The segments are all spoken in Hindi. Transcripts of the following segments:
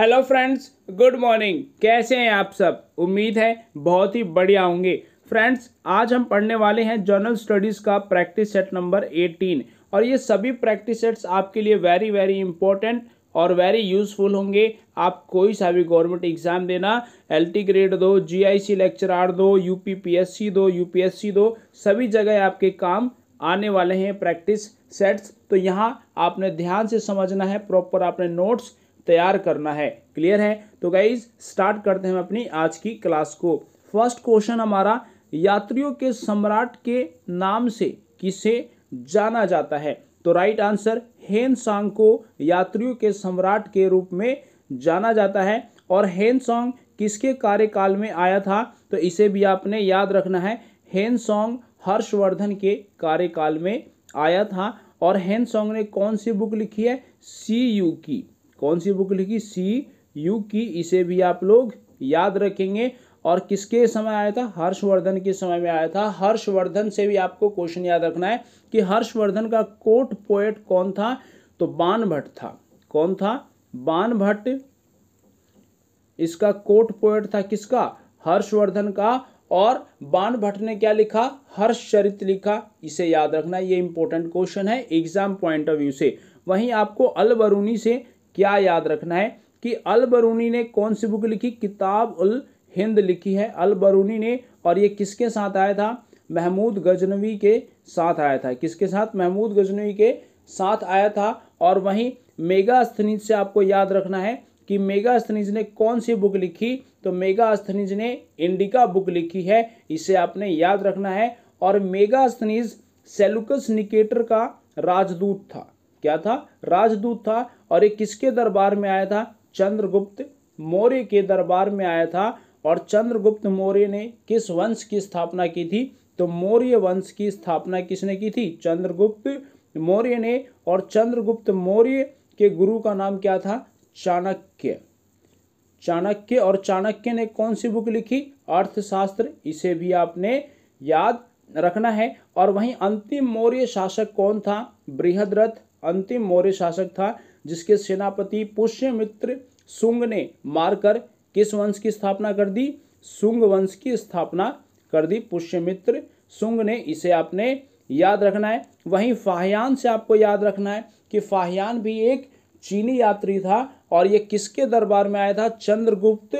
हेलो फ्रेंड्स गुड मॉर्निंग कैसे हैं आप सब उम्मीद है बहुत ही बढ़िया होंगे फ्रेंड्स आज हम पढ़ने वाले हैं जनरल स्टडीज़ का प्रैक्टिस सेट नंबर 18 और ये सभी प्रैक्टिस सेट्स आपके लिए वेरी वेरी इंपॉर्टेंट और वेरी यूज़फुल होंगे आप कोई सा भी गवर्नमेंट एग्ज़ाम देना एल ग्रेड दो जी लेक्चर आर दो यू दो यू दो सभी जगह आपके काम आने वाले हैं प्रैक्टिस सेट्स तो यहाँ आपने ध्यान से समझना है प्रॉपर आपने नोट्स तैयार करना है क्लियर है तो गाइज स्टार्ट करते हैं हम अपनी आज की क्लास को फर्स्ट क्वेश्चन हमारा यात्रियों के सम्राट के नाम से किसे जाना जाता है तो राइट आंसर हेन सॉन्ग को यात्रियों के सम्राट के रूप में जाना जाता है और हेन सॉन्ग किसके कार्यकाल में आया था तो इसे भी आपने याद रखना है हेन सॉन्ग हर्षवर्धन के कार्यकाल में आया था और हेन सॉन्ग ने कौन सी बुक लिखी है सी यू की कौन सी बुक लिखी सी यू की इसे भी आप लोग याद रखेंगे और किसके समय आया था हर्षवर्धन के समय में आया था हर्षवर्धन से भी आपको क्वेश्चन याद रखना है कि हर्षवर्धन का कोट पोएट कौन था तो बान भट्ट था कौन था बान भट्ट इसका कोट पोएट था किसका हर्षवर्धन का और बाण भट्ट ने क्या लिखा हर्षचरित लिखा इसे याद रखना ये इंपॉर्टेंट क्वेश्चन है एग्जाम पॉइंट ऑफ व्यू से वहीं आपको अलबरूनी से क्या याद रखना है कि अल बरूनी ने कौन सी बुक लिखी किताब उल हिंद लिखी है अल बरूनी ने और ये किसके साथ आया था महमूद गजनवी के साथ आया था किसके साथ महमूद गजनवी के साथ आया था और वहीं मेगा अस्थनीज से आपको याद रखना है कि मेगा अस्थनीज ने कौन सी बुक लिखी तो मेगा अस्थनीज ने इंडिका बुक लिखी है इसे आपने याद रखना है और मेगा अस्थनीज सेलुकस निकेटर का राजदूत था क्या था राजदूत था और ये किसके दरबार में आया था चंद्रगुप्त मौर्य के दरबार में आया था और चंद्रगुप्त मौर्य ने किस वंश की स्थापना की थी तो मौर्य वंश की स्थापना किसने की थी चंद्रगुप्त मौर्य ने और चंद्रगुप्त मौर्य के गुरु का नाम क्या था चाणक्य चाणक्य और चाणक्य ने कौन सी बुक लिखी अर्थशास्त्र इसे भी आपने याद रखना है और वहीं अंतिम मौर्य शासक कौन था बृहद्रथ अंतिम मौर्य शासक था जिसके सेनापति पुष्यमित्र सुंग ने मारकर किस वंश की स्थापना कर दी सुंग वंश की स्थापना कर दी पुष्यमित्र सुंग ने इसे आपने याद रखना है वहीं फाहयान से आपको याद रखना है कि फाहयान भी एक चीनी यात्री था और ये किसके दरबार में आया था चंद्रगुप्त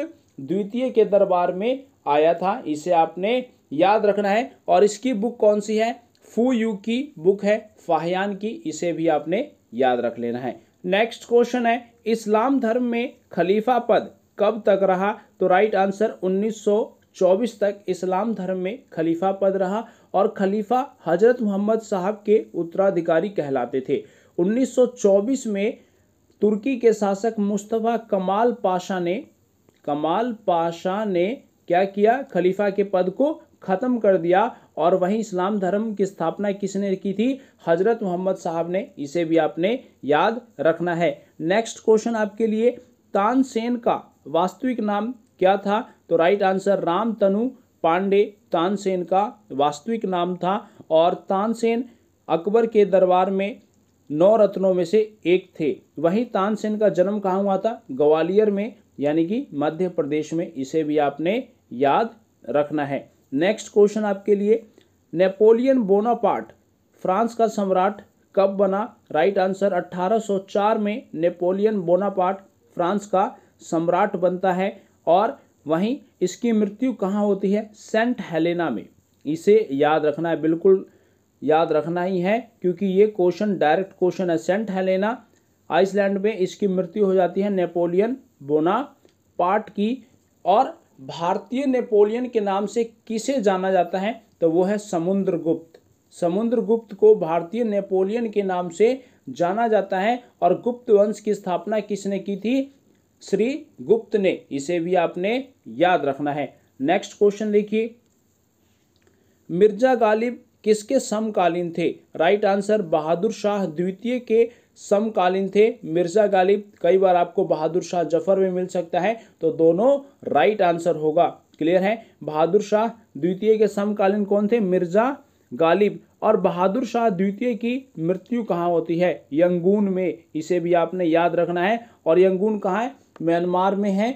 द्वितीय के दरबार में आया था इसे आपने याद रखना है और इसकी बुक कौन सी है फू यू की बुक है फाहयान की इसे भी आपने याद रख लेना है नेक्स्ट क्वेश्चन है इस्लाम धर्म में खलीफा पद कब तक रहा तो राइट आंसर 1924 तक इस्लाम धर्म में खलीफा पद रहा और खलीफा हजरत मोहम्मद साहब के उत्तराधिकारी कहलाते थे 1924 में तुर्की के शासक मुस्तफ़ा कमाल पाशा ने कमाल पाशा ने क्या किया खलीफा के पद को ख़त्म कर दिया और वहीं इस्लाम धर्म की स्थापना किसने की थी हज़रत मोहम्मद साहब ने इसे भी आपने याद रखना है नेक्स्ट क्वेश्चन आपके लिए तानसेन का वास्तविक नाम क्या था तो राइट आंसर राम तनु पांडे तानसेन का वास्तविक नाम था और तानसेन अकबर के दरबार में नौ रत्नों में से एक थे वहीं तानसेन का जन्म कहाँ हुआ था ग्वालियर में यानी कि मध्य प्रदेश में इसे भी आपने याद रखना है नेक्स्ट क्वेश्चन आपके लिए नेपोलियन बोनापार्ट फ्रांस का सम्राट कब बना राइट आंसर 1804 में नेपोलियन बोनापार्ट फ्रांस का सम्राट बनता है और वहीं इसकी मृत्यु कहाँ होती है सेंट हेलेना में इसे याद रखना है बिल्कुल याद रखना ही है क्योंकि ये क्वेश्चन डायरेक्ट क्वेश्चन है सेंट हेलेना आइसलैंड में इसकी मृत्यु हो जाती है नेपोलियन बोना पार्ट की और भारतीय नेपोलियन के नाम से किसे जाना जाता है तो वो है समुद्रगुप्त समुद्रगुप्त को भारतीय नेपोलियन के नाम से जाना जाता है और गुप्त वंश की स्थापना किसने की थी श्री गुप्त ने इसे भी आपने याद रखना है नेक्स्ट क्वेश्चन देखिए मिर्जा गालिब किसके समकालीन थे राइट आंसर बहादुर शाह द्वितीय के समकालीन थे मिर्ज़ा गालिब कई बार आपको बहादुर शाह जफर में मिल सकता है तो दोनों राइट आंसर होगा क्लियर है बहादुर शाह द्वितीय के समकालीन कौन थे मिर्ज़ा गालिब और बहादुर शाह द्वितीय की मृत्यु कहाँ होती है यंगून में इसे भी आपने याद रखना है और यंगून कहाँ है म्यांमार में है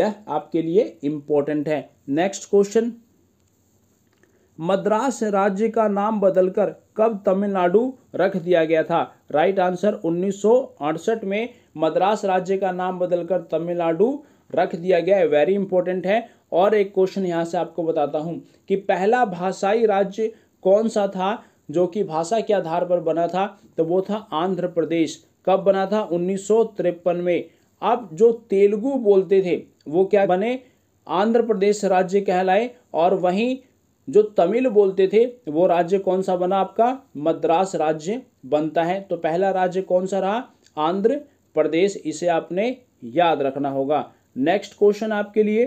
यह आपके लिए इम्पोर्टेंट है नेक्स्ट क्वेश्चन मद्रास राज्य का नाम बदलकर कब तमिलनाडु रख दिया गया था राइट आंसर उन्नीस में मद्रास राज्य का नाम बदलकर तमिलनाडु रख दिया गया है वेरी इंपॉर्टेंट है और एक क्वेश्चन यहाँ से आपको बताता हूँ कि पहला भाषाई राज्य कौन सा था जो कि भाषा के आधार पर बना था तो वो था आंध्र प्रदेश कब बना था उन्नीस में अब जो तेलुगु बोलते थे वो क्या बने आंध्र प्रदेश राज्य कहलाए और वहीं जो तमिल बोलते थे वो राज्य कौन सा बना आपका मद्रास राज्य बनता है तो पहला राज्य कौन सा रहा आंध्र प्रदेश इसे आपने याद रखना होगा नेक्स्ट क्वेश्चन आपके लिए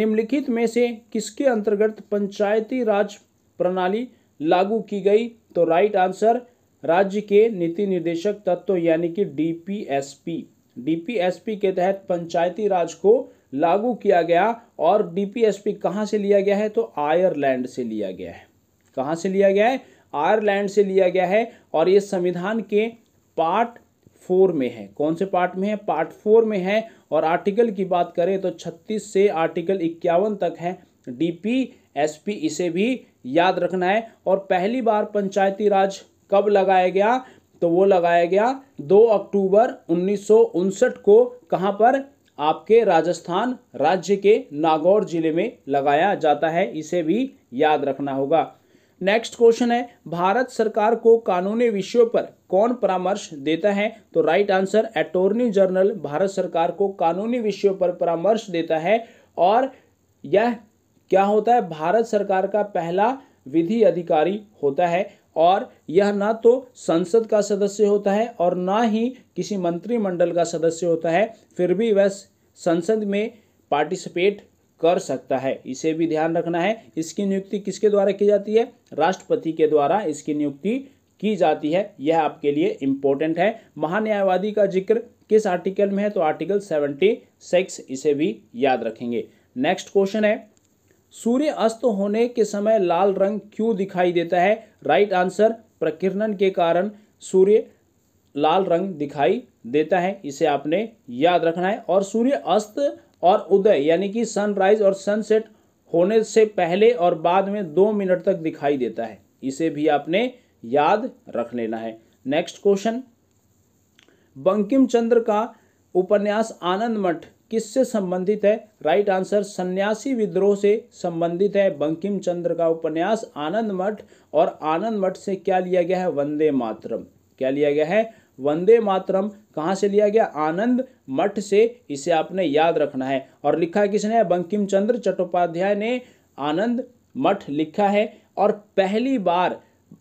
निम्नलिखित में से किसके अंतर्गत पंचायती राज प्रणाली लागू की गई तो राइट आंसर राज्य के नीति निर्देशक तत्व यानी कि डीपीएसपी डीपीएसपी के तहत पंचायती राज को लागू किया गया और डीपीएसपी कहाँ से लिया गया है तो आयरलैंड से लिया गया है कहाँ से लिया गया है आयरलैंड से लिया गया है और ये संविधान के पार्ट फोर में है कौन से पार्ट में है पार्ट फोर में है और आर्टिकल की बात करें तो छत्तीस से आर्टिकल इक्यावन तक है एस पी इसे भी याद रखना है और पहली बार पंचायती राज कब लगाया गया तो वो लगाया गया दो अक्टूबर उन्नीस को कहाँ पर आपके राजस्थान राज्य के नागौर जिले में लगाया जाता है इसे भी याद रखना होगा नेक्स्ट क्वेश्चन है भारत सरकार को कानूनी विषयों पर कौन परामर्श देता है तो राइट आंसर अटोर्नी जनरल भारत सरकार को कानूनी विषयों पर परामर्श देता है और यह क्या होता है भारत सरकार का पहला विधि अधिकारी होता है और यह ना तो संसद का सदस्य होता है और ना ही किसी मंत्रिमंडल का सदस्य होता है फिर भी वह संसद में पार्टिसिपेट कर सकता है इसे भी ध्यान रखना है इसकी नियुक्ति किसके द्वारा की जाती है राष्ट्रपति के द्वारा इसकी नियुक्ति की जाती है यह आपके लिए इम्पोर्टेंट है महान्यायवादी का जिक्र किस आर्टिकल में है तो आर्टिकल सेवेंटी सिक्स इसे भी याद रखेंगे नेक्स्ट क्वेश्चन है सूर्य अस्त होने के समय लाल रंग क्यों दिखाई देता है राइट आंसर प्रकिरणन के कारण सूर्य लाल रंग दिखाई देता है इसे आपने याद रखना है और सूर्य अस्त और उदय यानी कि सनराइज और सनसेट होने से पहले और बाद में दो मिनट तक दिखाई देता है इसे भी आपने याद रख लेना है नेक्स्ट क्वेश्चन बंकिम चंद्र का उपन्यास आनंद मठ किससे संबंधित है राइट आंसर सन्यासी विद्रोह से संबंधित है बंकिम चंद्र का उपन्यास आनंद मठ और आनंद मठ से क्या लिया गया है वंदे मातरम क्या लिया गया है वंदे मातरम कहाँ से लिया गया आनंद मठ से इसे आपने याद रखना है और लिखा किसने बंकिम चंद्र चट्टोपाध्याय ने आनंद मठ लिखा है और पहली बार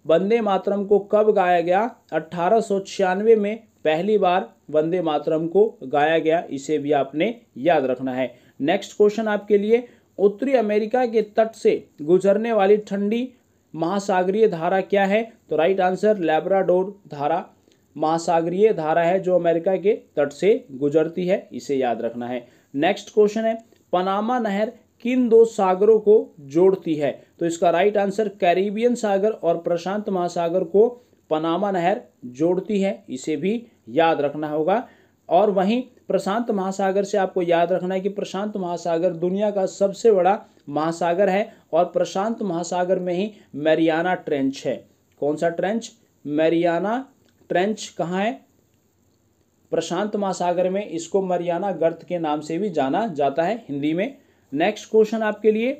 वंदे मातरम को कब गाया गया अट्ठारह में पहली बार वंदे मातरम को गाया गया इसे भी आपने याद रखना है नेक्स्ट क्वेश्चन आपके लिए उत्तरी अमेरिका के तट से गुजरने वाली ठंडी महासागरीय धारा क्या है तो राइट आंसर लेब्राडोर धारा महासागरीय धारा है जो अमेरिका के तट से गुजरती है इसे याद रखना है नेक्स्ट क्वेश्चन है पनामा नहर किन दो सागरों को जोड़ती है तो इसका राइट आंसर कैरिबियन सागर और प्रशांत महासागर को पनामा नहर जोड़ती है इसे भी याद रखना होगा और वहीं प्रशांत महासागर से आपको याद रखना है कि प्रशांत महासागर दुनिया का सबसे बड़ा महासागर है और प्रशांत महासागर में ही मैरियाना ट्रेंच है कौन सा ट्रेंच मैरियाना ट्रेंच कहाँ है प्रशांत महासागर में इसको मरियाना गर्त के नाम से भी जाना जाता है हिंदी में नेक्स्ट क्वेश्चन आपके लिए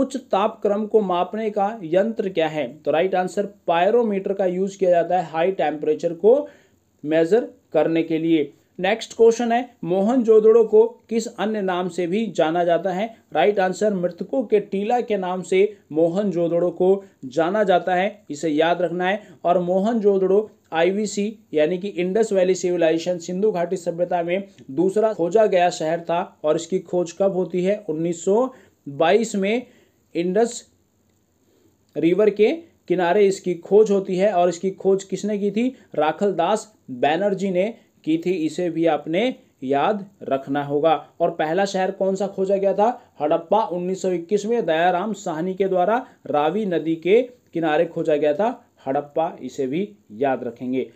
उच्च तापक्रम को मापने का यंत्र क्या है तो राइट आंसर पायरोमीटर का यूज किया जाता है हाई टेम्परेचर को मेजर करने के लिए नेक्स्ट क्वेश्चन है मोहन जोदड़ो को किस अन्य नाम से भी जाना जाता है राइट आंसर मृतकों के टीला के नाम से मोहन जोदड़ो को जाना जाता है इसे याद रखना है और मोहन जोदड़ो आईवीसी यानी कि इंडस वैली सिविलाइजेशन सिंधु घाटी सभ्यता में दूसरा खोजा गया शहर था और इसकी खोज कब होती है 1922 में इंडस रिवर के किनारे इसकी खोज होती है और इसकी खोज किसने की थी राखल दास बैनर्जी ने की थी इसे भी आपने याद रखना होगा और पहला शहर कौन सा खोजा गया था हड़प्पा 1921 में दयाराम साहनी के द्वारा रावी नदी के किनारे खोजा गया था हड़प्पा इसे भी याद रखेंगे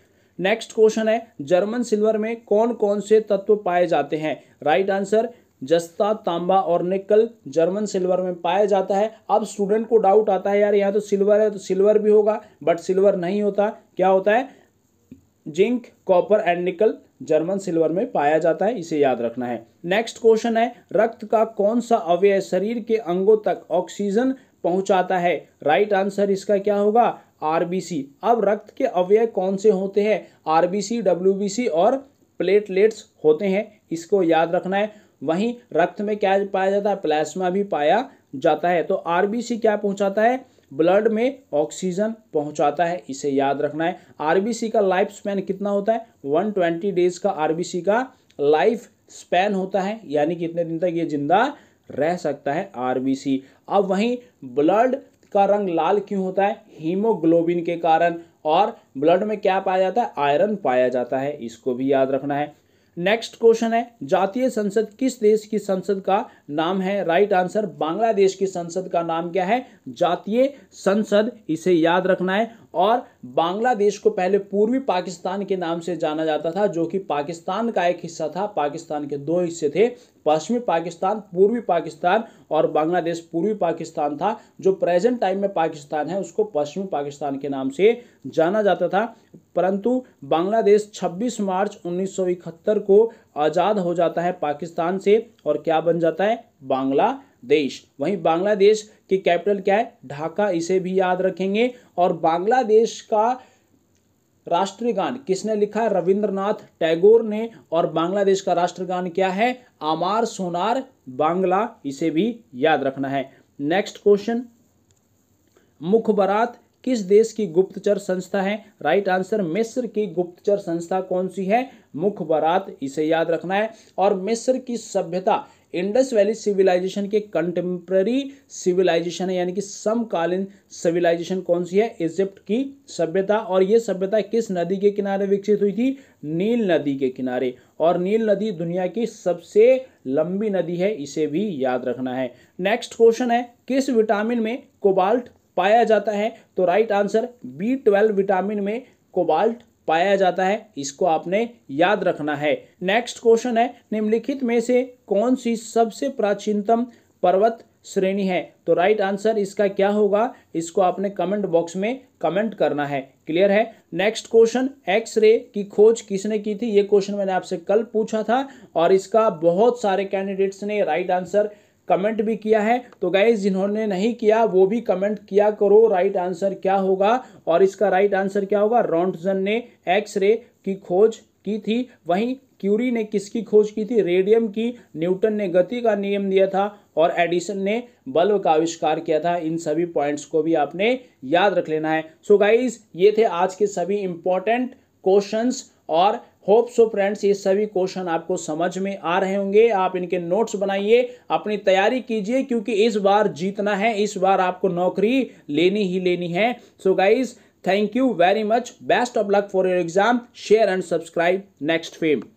नेक्स्ट क्वेश्चन है जर्मन सिल्वर में कौन कौन से तत्व पाए जाते हैं राइट आंसर जस्ता तांबा और निकल जर्मन सिल्वर में पाया जाता है अब स्टूडेंट को डाउट आता है यार यहाँ तो सिल्वर है तो सिल्वर भी होगा बट सिल्वर नहीं होता क्या होता है zinc copper and nickel German silver में पाया जाता है इसे याद रखना है नेक्स्ट क्वेश्चन है रक्त का कौन सा अवयव शरीर के अंगों तक ऑक्सीजन पहुंचाता है राइट right आंसर इसका क्या होगा आरबीसी अब रक्त के अवयव कौन से होते हैं आरबीसी डब्ल्यूबीसी और प्लेटलेट्स होते हैं इसको याद रखना है वहीं रक्त में क्या पाया जाता है प्लाज्मा भी पाया जाता है तो आरबीसी क्या पहुंचाता है ब्लड में ऑक्सीजन पहुंचाता है इसे याद रखना है आरबीसी का लाइफ स्पैन कितना होता है 120 डेज का आरबीसी का लाइफ स्पैन होता है यानी कितने दिन तक ये जिंदा रह सकता है आरबीसी अब वहीं ब्लड का रंग लाल क्यों होता है हीमोग्लोबिन के कारण और ब्लड में क्या पाया जाता है आयरन पाया जाता है इसको भी याद रखना है नेक्स्ट क्वेश्चन है जातीय संसद किस देश की संसद का नाम है राइट आंसर बांग्लादेश की संसद का नाम क्या है जातीय संसद इसे याद रखना है और बांग्लादेश को पहले पूर्वी पाकिस्तान के नाम से जाना जाता था जो कि पाकिस्तान का एक हिस्सा था पाकिस्तान के दो हिस्से थे पश्चिमी पाकिस्तान पूर्वी पाकिस्तान और बांग्लादेश पूर्वी पाकिस्तान था जो प्रेजेंट टाइम में पाकिस्तान है उसको पश्चिमी पाकिस्तान के नाम से जाना जाता था परंतु बांग्लादेश 26 मार्च उन्नीस को आज़ाद हो जाता है पाकिस्तान से और क्या बन जाता है बांग्ला देश वहीं बांग्लादेश की कैपिटल क्या है ढाका इसे भी याद रखेंगे और बांग्लादेश का राष्ट्रगान किसने लिखा रविंद्रनाथ टैगोर ने और बांग्लादेश का राष्ट्रगान क्या है आमार सोनार बांग्ला इसे भी याद रखना है नेक्स्ट क्वेश्चन मुखबरात किस देश की गुप्तचर संस्था है राइट right आंसर मिस्र की गुप्तचर संस्था कौन सी है मुखबरात इसे याद रखना है और मिस्र की सभ्यता इंडस वैली सिविलाइजेशन के कंटेम्प्ररी सिविलाइजेशन है यानी कि समकालीन सिविलाइजेशन कौन सी है इजिप्ट की सभ्यता और ये सभ्यता किस नदी के किनारे विकसित हुई थी नील नदी के किनारे और नील नदी दुनिया की सबसे लंबी नदी है इसे भी याद रखना है नेक्स्ट क्वेश्चन है किस विटामिन में कोबाल्ट पाया जाता है तो right answer B twelve vitamin में कोबाल्ट पाया जाता है इसको आपने याद रखना है नेक्स्ट क्वेश्चन है निम्नलिखित में से कौन सी सबसे प्राचीनतम पर्वत श्रेणी है तो राइट आंसर इसका क्या होगा इसको आपने कमेंट बॉक्स में कमेंट करना है क्लियर है नेक्स्ट क्वेश्चन एक्स रे की खोज किसने की थी ये क्वेश्चन मैंने आपसे कल पूछा था और इसका बहुत सारे कैंडिडेट्स ने राइट आंसर कमेंट भी किया है तो गाइज जिन्होंने नहीं किया वो भी कमेंट किया करो राइट आंसर क्या होगा और इसका राइट आंसर क्या होगा रॉन्टजन ने एक्सरे की खोज की थी वहीं क्यूरी ने किसकी खोज की थी रेडियम की न्यूटन ने गति का नियम दिया था और एडिसन ने बल्ब का आविष्कार किया था इन सभी पॉइंट्स को भी आपने याद रख लेना है सो so गाइज ये थे आज के सभी इंपॉर्टेंट क्वेश्चंस और होप सो फ्रेंड्स ये सभी क्वेश्चन आपको समझ में आ रहे होंगे आप इनके नोट्स बनाइए अपनी तैयारी कीजिए क्योंकि इस बार जीतना है इस बार आपको नौकरी लेनी ही लेनी है so guys thank you very much best of luck for your exam share and subscribe next fame